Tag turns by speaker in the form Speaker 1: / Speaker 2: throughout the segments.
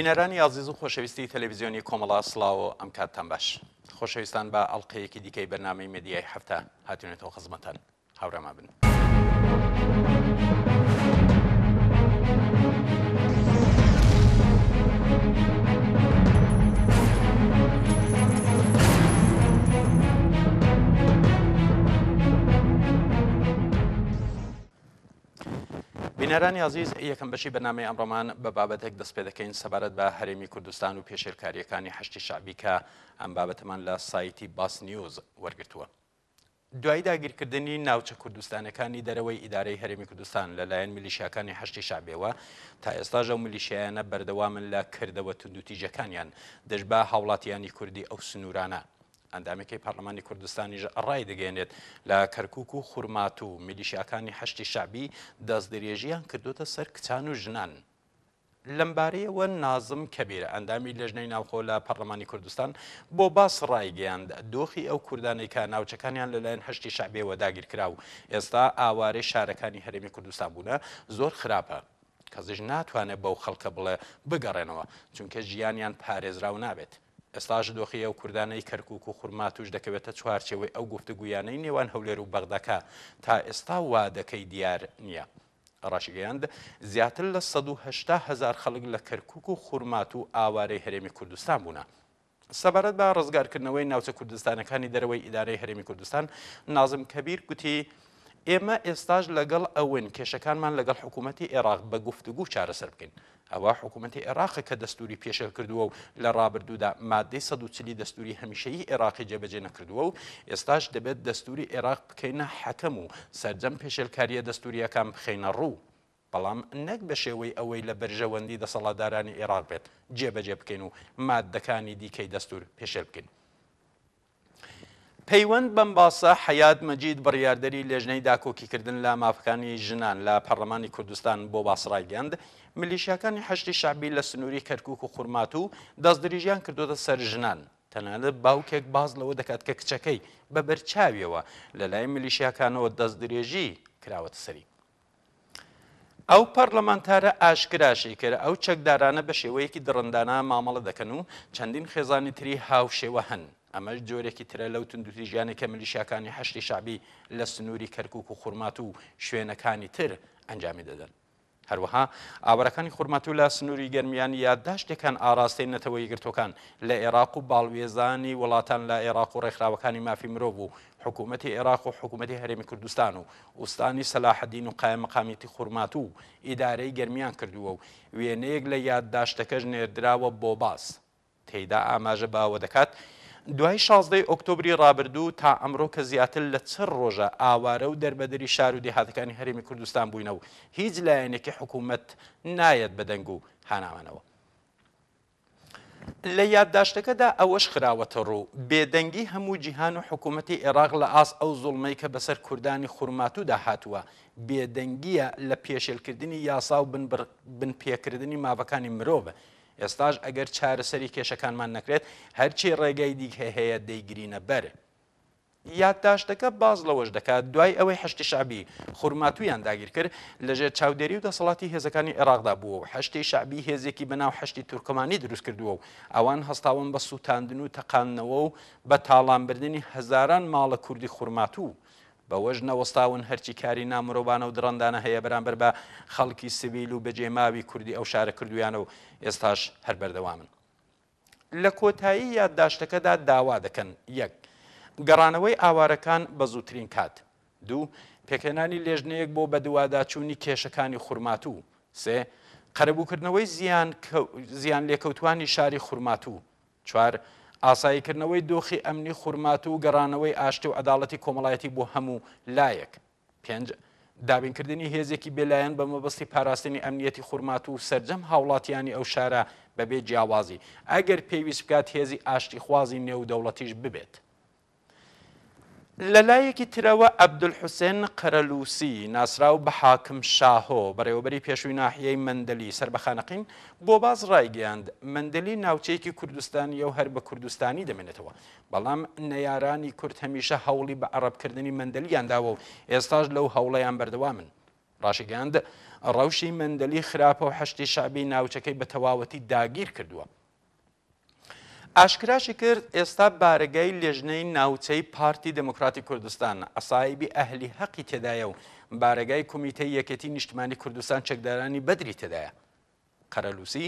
Speaker 1: بینەرانی یازیز و خۆشەویستی تەلەڤیزیۆنی کۆمەڵا سلااو ئەم کاتتان باش خۆشەویستان بە ئەڵلقەیەکی دیکەی بەنامەی مدیای هەفتە هاتوێنێتەوە خزمەتەن هاورەما بن.
Speaker 2: بینەرانی عزیز
Speaker 1: یەکەم بەشی بەنامەی ئەمڕۆمان بە بابەتێک دەست پێ دەکەین سەبارەت بە هەرێمی کوردستان و پێشێرکاریەکانی هەشتی شعبیکە ئەم بابەتەمان لە سایتی باس نیوز وەرگتووە. دوای داگیرکردنی ناوچە کوردستانەکانی دەرەوەی ئیدارەی هەرێمی کوردستان لەلایەن میلیشیەکانی هەشتی شابێەوە تا ئێستاژە و میلیشیانە بەردەوامن لە کردەوە تونندوتیجەکانیان دەشبا هاوڵاتیانی کوردی ئەو سنوورانە. ئەندامەکەی پارلمانی کوردستانیش ڕای دەگەێنێت لە کەرکک و خوورمات و میلیشیەکانی هەشتی شابی دەست درێژیان کردوتە سەر کچان و ژنان. لەمبارەیەوە نازم کەبیرە ئەندامی لەژنەی ناوخۆ لە پەرلەمانی کوردستان بۆ باس ڕایگەیاند دۆخی ئەو کوردانێکە ناوچەکانیان لەلایەن هەشتی شعبێەوە داگیر کرا و ئێستا ئاوارەی شارەکانی هەرێمی کوردستان بوونە زۆر خراپە. کەزش ناتوانێت بەو خەڵکە بڵێ بگەڕێنەوە چونکە ژیانیان پارێزراو نابێت. ئێستاژ دۆخیە و کوردانەی کەرکک و خورما توش دەکەوێتە چوارچەوەی ئەو گفتە گویانەی نێوان هەولێر و بەغدەکە تا ئێستا وا دەکەی دیار نییە. ڕاشگەیاند زیاتر لە 1 هزار خەڵک لە کەرکک و خورمات و ئاوارەی هەرێمی کوردستان بوونە. سەبارەت بە ڕزگارکردنەوەی ناوچە کوردستانەکانی دەرەوەی ئیدارەی هەرێمی کوردستان نازم کەبیر گوتی ئێمە ئێستاژ لەگەڵ ئەوین کێشەکانمان لەگەڵ حکوومەتتی عێراق بە گفتوگو چارەسەر بکەین ئەوە حکوومەتی عێراقی کە دەستوری پێشە کردووە و لە ڕابردوودا مادەی سەد وچلی دەستوری هەمیشەی عێراقی جێبەجێ نەکردووە و ئێستاش دەبێت دەستوری عێراق بکەینە حەکەم و سەرجەم پێشلکاریە دەستوریەکان بخینە ڕوو. بەڵام نەک بە شێوەی ئەوەی لە بەرژەوەندی دەسەڵاتدارانی عێراق بێت جێبەجێ بکەین و مادەکانی دیکەی دەستور پێشێ بکەین. پەیوەند بەم باسە حیات مەجید بڕیاردەری لێژنەی داکۆکیکردن لە مافەکانی ژنان لە پەرلەمانی کوردستان بۆ باسڕایگەند ملیشیەکانی هەشتی شعبی لە سنووری کەرکک و خوورمات و دەست دریژیان کردوتە سەر ژنان تەنانە باوکێک باز لەوە دەکات کە کچەکەی بە بەرچاویەوە لە لای ملیشیەکانەوە دەست درێژی کراوەتە سەری. ئەو پەرلەمانتارە ئاشکراشی کرد ئەو چەکدارانە بە شێوەیەکی درڕندانە مامەڵە دەکەن و چەندین خێزانی تری هاوشێوە هەن. ئەمەش جۆرێکی ترە لەو تندوتی ژیانەکە ملیشیەکانی هەشتی شعبی لە سنووری کەرکک و خوورمات و شوێنەکانی تر ئەنجامی دەدەن. هەروەها ئاورەکانی خوورمەت و لە سنووری گەرمیانی یادداشتێکان ئاراستەی نەتەوەی گرتوەکان لە عێراق و باڵوێزانی وڵاتان لە عێراق و ڕێکخراوەکانی مافی مرۆڤ و حکوومەتی عێراق و حکوومەتی هەرێمی کوردستان و ئوستانی سەلاحدین و قای مەقامیەتی خوورمات و ئیدارەی گەرمیان کردووە و وێنەیەک لە یادداشتەکەش نێردراوە بۆ باس تێدا ئاماژە باوە دەکات دوای 16 ئۆکتۆبری ڕابردوو تا ئەمڕۆ کە زیاتر لە چڕ ڕۆژە ئاوارە و دەربەدەری شار و دێهاتەکانی هەرمی کوردستان بووینەوە هیچ لایەنێکی حکوومەت نایەت بەدەنگ و هانامانەوە. لە یادداشتەکەدا ئەوەش خراوەتە ڕوو بێدەنگی هەموو جیهان و حکوومەتتی عێراق لە ئاس ئەو زڵمەی کە بەسەر کوردانی خوورماتوودا هاتووە بێدەنگیە لە پێشێلکردنی یاسا و بنپێکردنی ماوەکانی مرۆڤە ئێستاش ئەگەر چارەسەری کێشەکانمان نەکرێت هەرچی ڕێگای دیکە هەیە دەیگرینە بەرە. یادداشتەکە باز لەوەش دەکات دوای ئەوەی هەشتی شعبی خورماتویان داگیر کرد لەژێر چاودێری و دەسەڵاتی هێزەکانی عێراقدا بووە و هەشتی شعبی هێزێکی بەناو هەشتی تورکمانی دروست کردووە و ئەوان هەستاوان بە سووتاندن و تەقاننەوە و بە تاڵامبردننی هەزاران ماڵە کوردی خورماتوو بە وەژ نەوەستاون هەرچی کاری نامرۆبانە و درڕندانە هەیە بەرامبەر بە خەڵکی سبیل و بەجێماوی کوردی ئەو شارە کردویانە و ئێستاش هەر بەردەوامن. لە کۆتایی یادداشتەکەدا داوا دەکەن یەک گەڕانەوەی ئاوارەکان بە زووترین کات دوو پێکەێنانی لێژنەیەک بۆ بە دوواداچوونی کێشەکانی خورماتوو سێ قەرەبووکردنەوەی زیان لێکەوتانی شاری خورماتوو چوار ئاساییکردنەوەی دۆخی ئەمنی خورمات و گەڕانەوەی ئاشتی و ئەداڵەتی کۆمەڵایەتی بۆ هەموو لایەک پێنج دابینکردنی هێزێکی بێلایەن بە مەبستی پاراستنی ئەمنیەتی خورمات و سرجەم هاوڵاتیانی ئەو شارە بەبێ جیاوازی ئەگەر پێویست بکات هێزی ئاشتی خوازی نێودەوڵەتیش ببێت. لە لایەکی ترەوە ئەبدولحوسێن قەرەلووسی ناسرااو بە حاکم شاهۆ بەڕێوەبەری پێشووی ناحیەی مندلی سربەخانەقین بۆ باز ڕایگەاند مندلی ناوچەیەکی کوردستانی ئەو هەر بە کوردستانی دەمێنێتەوە بەڵام نەیارانی کورد هەمیشە هەوڵی بە عربکردنی مندلیانداوە و ئێستاش لەو هەوڵەیان بەردەوامن ڕاشگەاند ڕەوشی مندلی خراپە و هەشتی شابی ناوچەکەی بە تەواوەتی داگیر کردووە ئاشکراشی کرد ئێستا بارگەی لێژنەی ناوچەی پارتی دموکراتی کوردستان ئەسایبی ئەهلی حەقی تێدایە و بارگای کمیتەی یەکەتی نیشتمانی کوردستان چەکدارانی بەدری تێدایە. قەرەلوسی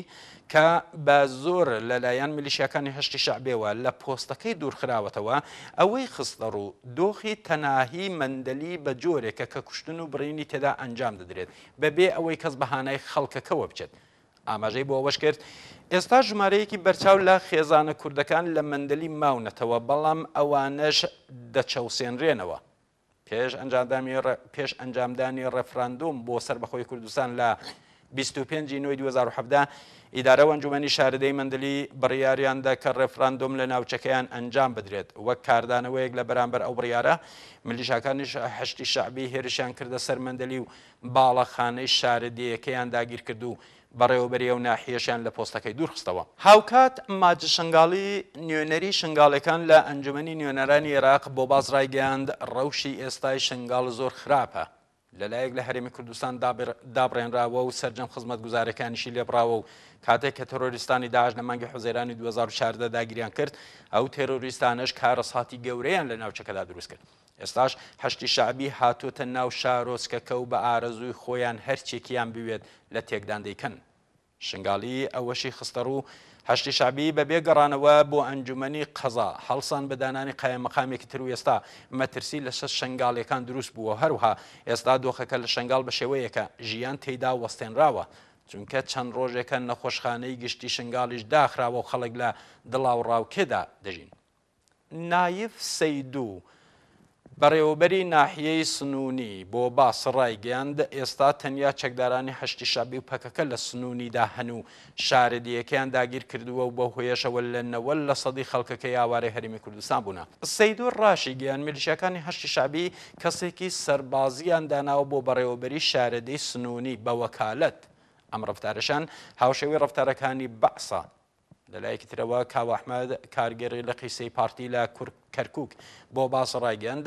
Speaker 1: کە بە زۆر لەلایەن ملیشیەکانی هەشتی شعبێەوە لە پۆستەکەی دوورخراوەتەوە ئەوەی خستە ڕوو دۆخی تەناهی مندەلی بە جۆرێکە کە کوشتن و بڕینی تێدا ئەنجام دەدرێت بەبێ ئەوەی کەس بەهانای خەڵکەکەەوە بچێت. ئاماژەی بۆ وەش کرد ئێستا ژمارەیەکی بەرچاو لە خێزانە کوردەکان لە مندلی ماونەتەوە بەڵام ئەوانەش دەچەوسێنرێنەوە پێش ئەنجامدانی پێش ئەنجامدانی ڕفراندوم بۆ سربەخۆی کوردستان لە 25 نوی 2017 ئیدارە ئەنجومی شاردەی مندلی بڕیاریاندا کە ڕێفراندۆم لە ناوچەکەیان ئەنجام بدرێت وەک کاردانەوەیەک لە بەرامبەر ئەو بڕیاە ملیشاکانیش هەشتی شعبی هێرشیان کردە سەر مندلی و باڵەخانەی شاردەیەکەیان داگیر کردو بەڕێوەبەریە و ناحیەشیان لە پۆستەکەی دوورخستەوە. هاوکات ماجە شنگاڵی نوێنەری شنگالەکان لە ئەنجمەی نوێنەرانی عێراق بۆ بازڕایگەاند ڕەوشی ئێستای شنگال زۆر خراپە. لەلایەک لە هەرێمی کوردستان دابڕێنراوە و سرجەم خزمەت گوزارەکانیشی لێبراوە و کاتێک کە تەرۆریستانی داعش نەمانگە حوزێرانی 2014 داگیریان کرد ئەو تێرۆریستانش کارەساتی گەورەیان لە ناوچەکەدا دروست کرد. ئێستاش هەشتی شعبی هاتوتە ناو شارۆچکەکە و بە ئارەزووی خۆیان هەرچێکیان بوێت لە تێکدان دەیکەن. شنگالی ئەوەشی خستەر و هەشتی شعبی بە بێگەڕانەوە بۆ ئەنجومی قەزا هەڵسان بەدانانی قایمەقامێکی تر و ئێستا مەترسی لە شەش شنگالەکان دروست بووە هەروها ئێستا دۆخەکە لە شنگال بە شێوەیەکە ژیان تێدا وەستێنراوە. چونکە چەند ڕۆژێکە نەخۆشخانەی گشتی شنگالیش داخراوە و خەڵک لە دڵاوڕاوکێدا دەژین. نایف سەیدوو. بەڕێوەبەری ناحیەی سنووری بۆ باسڕای گەیاند ئێستا تەنیا چەکدارانی هەشتی شابی و پەکەکە لە سنووریدا هەنوو شارەدیەکەیان داگیر کردووە و بە هۆیەشەوە لە نەوە لە سەدی خەڵکەکە یاوارەی هەرمی کوردستان بوون. سەیدۆ ڕاشی گەیان میلیشەکانی هەشتی شابی کەسێکی سربازیان داناوە بۆ بەڕێوەبەری شارەدەی سنووری بە وەکالت. ئەم ڕفتارشان هاوشێوی ڕفتارەکانی بەعسان. لەلایەکی ترەوە کاواحمەد کارگەری لە قیسەی پارتی لە کەرکک بۆ باس ڕایگەند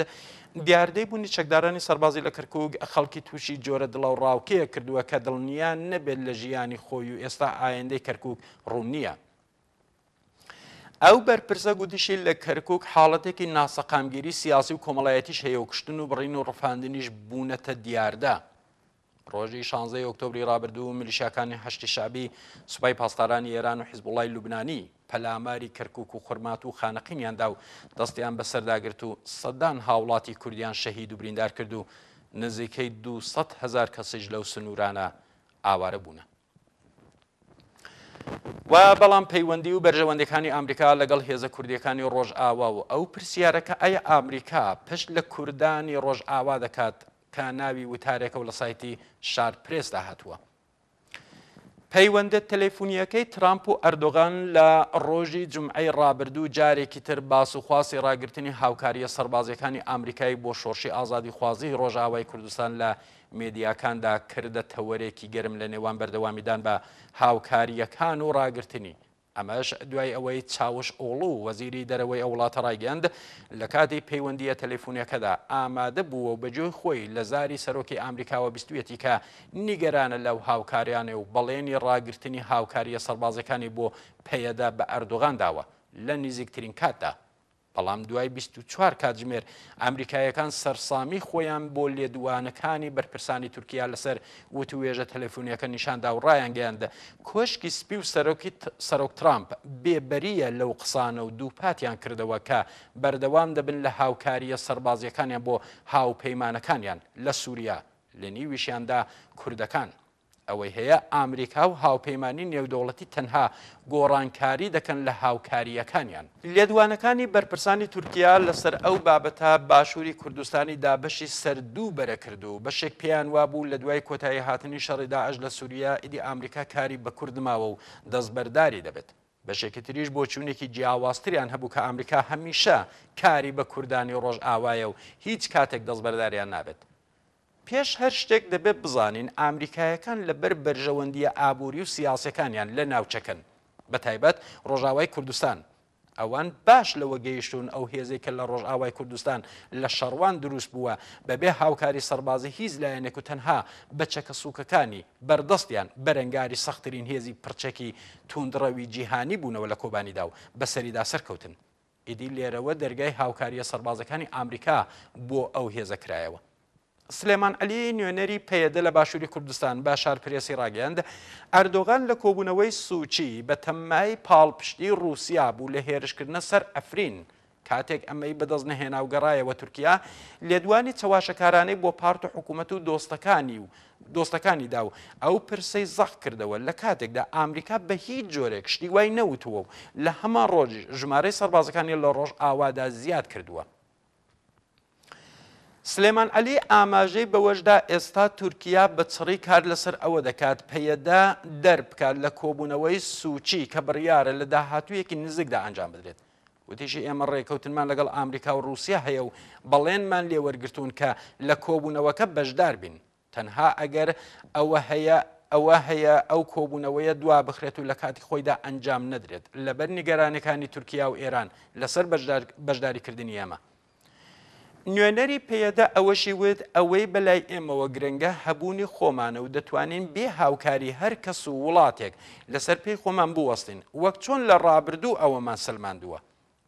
Speaker 1: دیاردەی بوونی چەکدارانی سەربازی لە کەرکک خەڵکی تووشی جۆرە دڵە و ڕاوکەیە کردووە کە دڵنیان نەبێت لە ژیانی خۆی و ئێستا ئایندەی کەرکک ڕوون نییە. ئەو بەرپرسە گودیشی لە کەرکک حاڵەتێکی ناسەقامگیری سیاسی و کۆمەڵایەتیش هەیە و کشتن و بڕین و ڕفاندنیش بوونەتە دیاردا. ڕۆژی 16 ئۆکتۆبری رابرردوو ملیشاکانی هەشتی شابی سوپای پاسدارانی ئێران و حیزبوڵای لوبنانی پەلاماری کەرکک و خورمات و خانەقینیاندا و دەستیان بەسەرداگرت و سەدان هاوڵاتی کوردیان شەهید و بریندار کرد و نزیکەی 200 هزار کەسیش لەو سنوورانە ئاوارە بوون. و بەڵام پەیوەندی و بەرژەوەندەکانی ئەمریکا لەگەڵ هێزە کوردیەکانی ڕۆژ ئاوا و ئەو پرسیارەکە ئەیا ئامریکا پشت لە کوردانی ڕۆژ ئاوا دەکات کە ناوی وتارێکە و لە سایتی شار پرێسدا هاتووە. پەیوەندە تەلەفۆنیەکەی ترامپ و ئەردۆغان لە ڕۆژی جمعی ڕابردوو جارێکی تر باس و خواسی ڕاگررتنی هاوکاریە سربازەکانی ئامریکای بۆ شۆشی ئازادی خوازی ڕۆژاوای کوردستان لە مێدیاکاندا کردە تەوەرێکی گەرم لە نێوان بەردەوامیدان بە هاوکاریەکان و ڕاگررتنی ئەمەش دوای ئەوەی چاوش ئۆڵو وەزیری دەرەوەی ئەو وڵاتە ڕایگەند لە کاتی پەیوەندیە تەلەفۆنیەکەدا ئامادە بووە و بەجێ خۆی لە زاری سەرۆکی ئامریکاوە بیستوێتی کە نیگەرانە لەو هاوکاریانێ و بەڵێنی ڕاگررتنی هاوکاریە سەربازەکانی بۆ پێەدا بە ئەردوغان داوە لە نزیکترین کاتدا بەڵام دوای 24 کاتژمێر ئەمریکایەکان سەرسامی خۆیان بۆ لێدوانەکانی بەرپرسانی تورکیا لەسەر وت وێژە تەلەفۆنیەکە نیشاندا و ڕایانگەیاندا کۆشکی سپی و سەرۆک ترامپ بێبەریە لەو قسانە و دووپاتیان کردەوە کە بەردەوام دەبن لە هاوکاریە سەربازیەکانیان بۆ هاوپەیمانەکانیان لە سووریا لە نیویشیاندا کوردەکان ئەوەی هەیە ئامریکا و هاوپەیمانی نێودەوڵەتی تەنها گۆڕانکاری دەکەن لە هاوکاریەکانیان لێدوانەکانی بەرپرسانی تورکیا لەسەر ئەو بابەتە باشووری کوردستانی دابەشی سەردوو بەرەکرد و بەشێک پێیان وابوو لە دوای کۆتایی هاتنی شەڕیدا ئەش لە سووریا ئیدی ئامریکا کاری بە کوردماوە و دەستبەرداری دەبێت بەشێکی تریش بۆ چوونێکی جیاواستریان هەبوو کە ئامریکا هەمیشە کاری بە کوردانی ڕۆژ ئاوایە و هیچ کاتێک دەستبەرداریان نابێت پێش هەر شتێک دەبێت بزانین ئامریکایەکان لەبەر بەرژەوەندیە ئابووری و سیاسەکانیان لە ناوچەکەن بە تایبەت ڕۆژاوای کوردستان ئەوان باش لەوە گەیشتون ئەو هێزێک کە لە ڕۆژاوای کوردستان لە شەڕوان دروست بووە بەبێ هاوکاری سەربازی هیچ لایەنێک و تەنها بەچەکە سوکەکانی بەردەستیان بەرەنگاری سەختترین هێزی پرچەکی توندڕەوی جیهانی بوونەوە لە کۆبانیدا و بەسەریدا سەرکەوتن. ئیدی لێرەوە دەرگای هاوکاریە سەربازەکانی ئامریکا بۆ ئەو هێزەکرایەوە سلێمان ئەلی نوێنەری پێدە لە باشووری کوردستان باشار پرێسی ڕاگەاند ئەردۆغان لە کۆبوونەوەی سوچی بە تەمای پاڵپشتی رووسیا بوو لە هێرشکردنە سەر ئەفرین کاتێک ئەمەی بەدەست نەهێنا و گەڕایەوە تورکیا لێدوانی چەواشەکارانەی بۆ پارت و حکوومەت و دۆستەکانی و دۆستەکانی داو ئەو پرسەی زەخ کردەوە لە کاتێکدا ئامریکا بە هیچ جۆرێک شتی وای نەوتووە و لە هەمان ڕۆژی ژمارەی سەربازەکانی لە ڕۆژ ئاوادا زیاد کردووە. سلێمان علی ئاماژەی بەوەشدا ئێستا تورکیا بە چڕی کار لەسەر ئەوە دەکات پەیەدا دەربکات لە کۆبوونەوەی سوچی کە بڕیاە لە داهاتوویەکی نزیکدا ئەنجام بدرێت. وتیشی ئێمە ڕێککەوتنمان لەگەڵ ئامریکا و رووسیا هەیە و بەڵێنمان لێوەرگتون کە لە کۆبوونەوەکە بەشدار بین. تەنها ئەگەر ئەوە هەیە ئەوە هەیە ئەو کۆبوونەوەیە دوا بخرێت و لە کاتی خۆیدا ئەنجام نەدرێت لەبەر نیگەرانەکانی تورکیا و ئێران لەسەر بەشداریکردنی ئێمە. نوێنەری پێدا ئەوەشی ود ئەوەی بەلای ئێمەوە گرنگە هەبوونی خۆمانە و دەتوانین بێ هاوکاری هەر کەس و وڵاتێک لەسەر پێی خۆمان بوەستین وەک چۆن لە ڕابردوو ئەوەمان سلماندووە.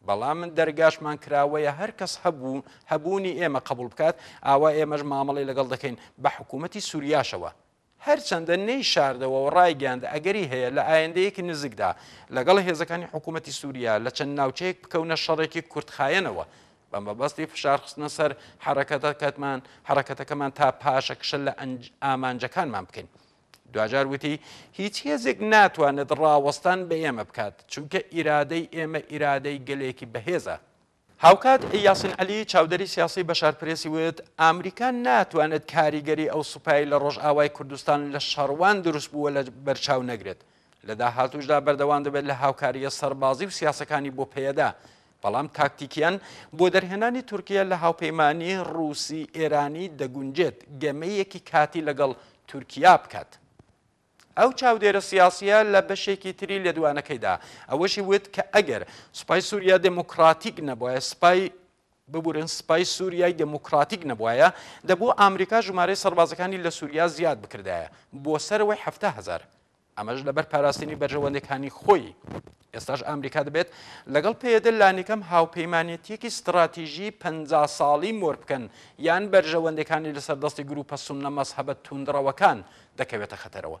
Speaker 1: بەڵام من دەرگاشمان کراوەیە هەر کەس هەبوو هەبوونی ئێمە قبول بکات ئاوا ئێمەش مامەڵی لەگەڵ دەکەین بە حکوومەتی سووریاشەوە. هەرچەندە نەی شاردەوە و ڕایگەاند ئەگەری هەیە لە ئایندەیەکی نزیکدا لەگەڵ هێزەکانی حکوومەتتی سووریا لە چەند ناوچەیەک بکەونە شەڕێکی کورتخایەنەوە بەم بەبستی فشارخستنە سەر حرەکەتە کەتمان حرەکەتەکەمان تا پاشە کشە لە ئامانجەکانمان بکەین. دوجار وتی هیچ هێزێک ناتوانێت ڕاوەستان بە ئێمە بکات چونکە ئیرادەی ئێمە ئیرادەی گەلێکی بەهێزە. هاوکات یاسین علی چاودری سیاسی بەشارپرسی وێت ئامریکا ناتوانێت کاریگەری ئەو سوپایی لە ڕۆژئاوای کوردستان لە شەڕوان دروست بووە لە بەرچاو نەگرێت لە داهاتوشدا بەردەوام دەبێت لە هاوکاریە سەربازی و سیاسەکانی بۆ پێدا بەڵام تاکتیکیان بۆ دەرهێنانی تورکیا لە هاوپەیمانی رووسی ئێرانی دەگونجێت گەمەیەکی کاتی لەگەڵ تورکیا بکات. ئەو چاودێرە سیاسە لە بەشێکی تری لە دوانەکەیدا ئەوەشی وت کە ئەگەر سوپای سووریا دموکراتیک نەبواە سوپای ببورن سپای سووریای دموکراتیک نەبواە دەبوو ئامریکا ژمارەی سەربازەکانی لە سووریا زیاد بکردایە بۆ سەرەوەی هزار. ئەمەش لەبەر پاراستنی بەرژەوەندەکانی خۆی ئێستاش ئەمریکا دەبێت لەگەڵ پێدە لانیکەم هاوپەیمانەتیەکی استراتیژی پ ساڵی مۆر بکەن یان بەرژەوەندەکانی لەسەر دەستی گروپە سونە مەسحبەت توندڕەوەکان دەکەوێتە خەتەرەوە.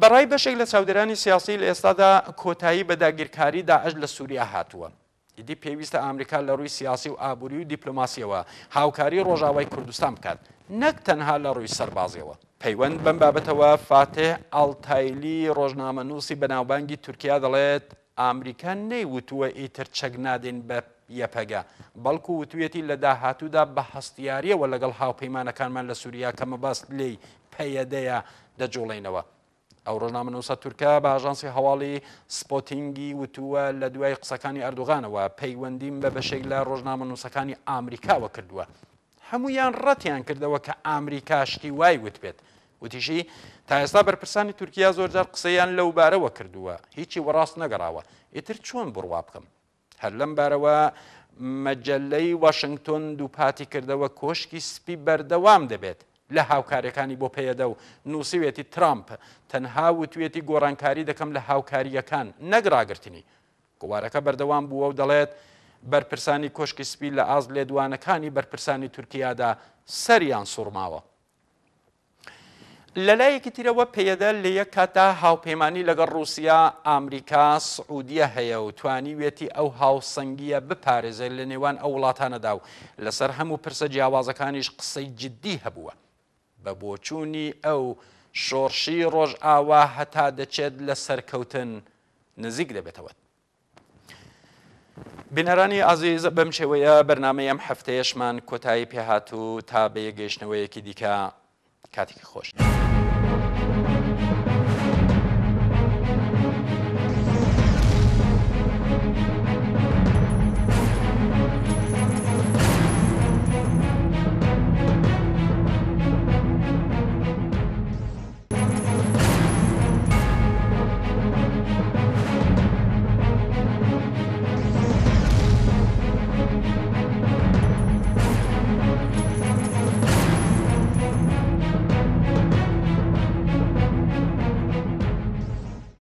Speaker 1: بەڕای بەشێک لە چاودێرانی سیاسی لە ئێستادا کۆتایی بە داگیرکاری داعش لە سووریا هاتووە. ئیدی پێویستە ئامریکا لە ڕووی سیاسی و ئابووری و دیپلۆماسیەوە هاوکاری ڕۆژاوای کوردستان بکات نەک تەنها لە ڕووی سەربازیەوە پەیوەند بەم بابەتەوە فاتێ ئالتایلی ڕۆژنامە نووسی بەناوبانگی تورکیا دەڵێت ئامریکان نەیوتووە ئیتر چەک نادێن بە یەپەگە بەڵکو وتوێتی لە داهاتوودا بە هەستیاریەوە لەگەڵ هاوپەیمانەکانمان لە سووریا کەمە باست لێی پەیەدەیە دەجوڵێنەوە ئەو ڕۆژنامە نووسە تورکە بە ئاژانسی هەواڵی سپۆتینگی وتووە لە دوای قسەکانی ئەردوغانەوە پەیوەندیم بە بەشێک لە ڕۆژنامە نووسەکانی ئامریکاوە کردووە هەمویان ڕەتیان کردەوە کە ئامریکاشتی وای وت بێت وتیشی تا ئێستا بەرپرسانی تورکیا زۆرجار قسەیان لەو بارەوە کردووە هیچی وەڕاست نەگەڕاوە ئیتر چۆن بڕوا بکەم هەر لەم بارەوە مەجللەی واشنگتۆن دووپاتی کردەوە کۆشکی سپی بەردەوام دەبێت لە هاوکاریەکانی بۆ پێدە و نووسوێتی ترامپ تەنها وتوێتی گۆڕانکاری دەکەم لە هاوکاریەکان نەگراگررتنی گووارەکە بەردەوام بووە و دەڵێت بەرپرسانی کۆشکی سپی لە ئاز لێدوانەکانی بەرپرسانی تورکیادا سەریان سوورماوە. لە لایەکی ترەوە پێدە لە یەک کاتا هاوپەیمانی لەگەڵ رووسیا ئامریکا سعودیە هەیە و توانیوێتی ئەو هاوسنگگیە بپارێزە لە نێوان ئەو وڵاتانەدا و لەسەر هەموو پرسە جیاوازەکانیش قسەی جددی هەبووە بە بۆچوونی ئەو شۆرشی ڕۆژ ئاوا هەتا دەچێت لە سەرکەوتن نزیک دەبێتەوە بینەرانی ئازیز بەم شێوەیە بەرنمەیەم هەفتەیەشمان کۆتایی پێهات و تا بەیە گەیشتنەوەیەکی دیکە کاتێکی خۆش.